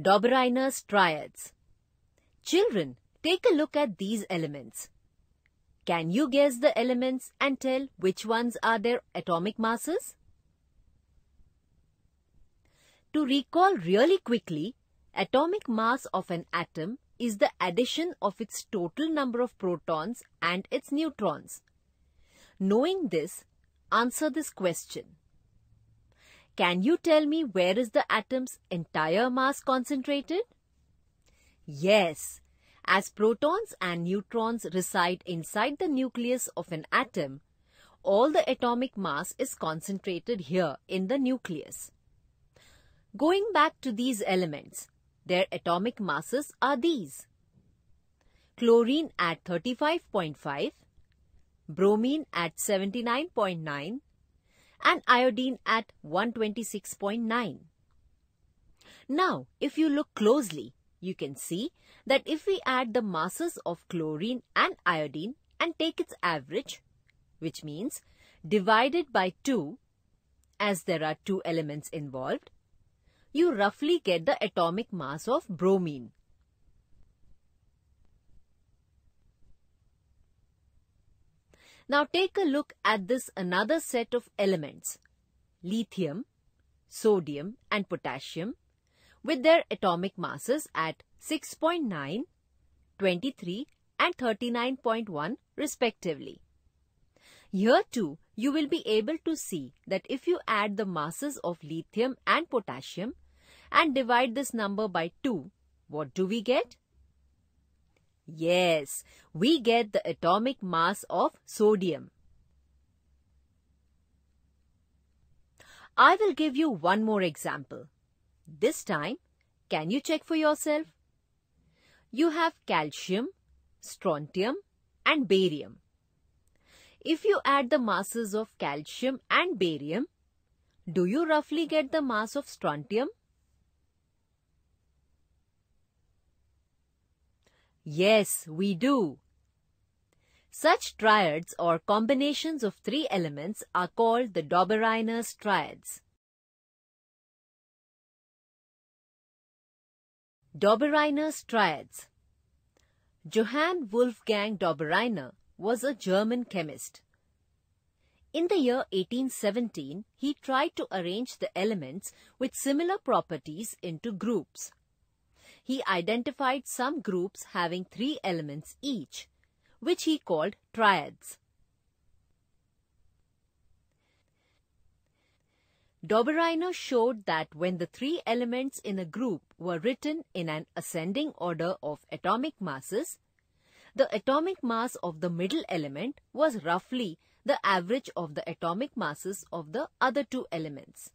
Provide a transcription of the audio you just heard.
Dobryna's triads. Children, take a look at these elements. Can you guess the elements and tell which ones are their atomic masses? To recall really quickly, atomic mass of an atom is the addition of its total number of protons and its neutrons. Knowing this, answer this question. Can you tell me where is the atom's entire mass concentrated? Yes, as protons and neutrons reside inside the nucleus of an atom, all the atomic mass is concentrated here in the nucleus. Going back to these elements, their atomic masses are these. Chlorine at 35.5, bromine at 79.9, and iodine at 126.9. Now, if you look closely, you can see that if we add the masses of chlorine and iodine and take its average, which means divided by 2, as there are two elements involved, you roughly get the atomic mass of bromine. Now take a look at this another set of elements, lithium, sodium and potassium with their atomic masses at 6.9, 23 and 39.1 respectively. Here too, you will be able to see that if you add the masses of lithium and potassium and divide this number by 2, what do we get? Yes, we get the atomic mass of sodium. I will give you one more example. This time, can you check for yourself? You have calcium, strontium and barium. If you add the masses of calcium and barium, do you roughly get the mass of strontium? Yes, we do. Such triads or combinations of three elements are called the Dobereiner's triads. Dobereiner's triads Johann Wolfgang Dobereiner was a German chemist. In the year 1817, he tried to arrange the elements with similar properties into groups he identified some groups having three elements each, which he called triads. Dobereiner showed that when the three elements in a group were written in an ascending order of atomic masses, the atomic mass of the middle element was roughly the average of the atomic masses of the other two elements.